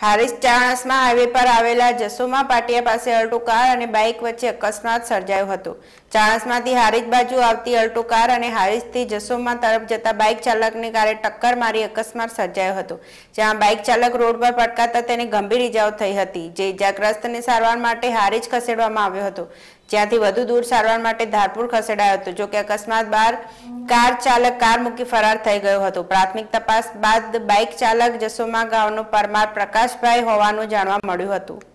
Harij ચાણસમાં highway પર આવેલા જસોમા પાટિયા પાસે અલ્ટો કાર અને બાઇક વચ્ચે અકસ્માત સર્જાયો હતો ચાણસમાંથી હારીજ બાજુ આવતી અલ્ટો કાર અને હારીજથી જસોમા તરફ જતા બાઇક ચાલકને કારે ટક્કર મારી અકસ્માત સર્જાયો હતો જ્યાં બાઇક ચાલક રોડ પર પટકાતા તેને ગંભીર ઇજાઓ થઈ હતી જે ઇજાગ્રસ્તને સારવાર માટે હારીજ ખસેડવામાં આવ્યો હતો જ્યાંથી વધુ દૂર સારવાર માટે ધારપુર ખસેડાયો હતો જોકે અકસ્માત બાદ કાર ચાલક કાર મૂકી ફરાર થઈ ગયો હતો પ્રાથમિક તપાસ બાદ બાઇક ચાલક જસોમા ગાંવનો પરમાર પ્રકાશભાઈ હોવાનું જાણવા મળ્યું હતું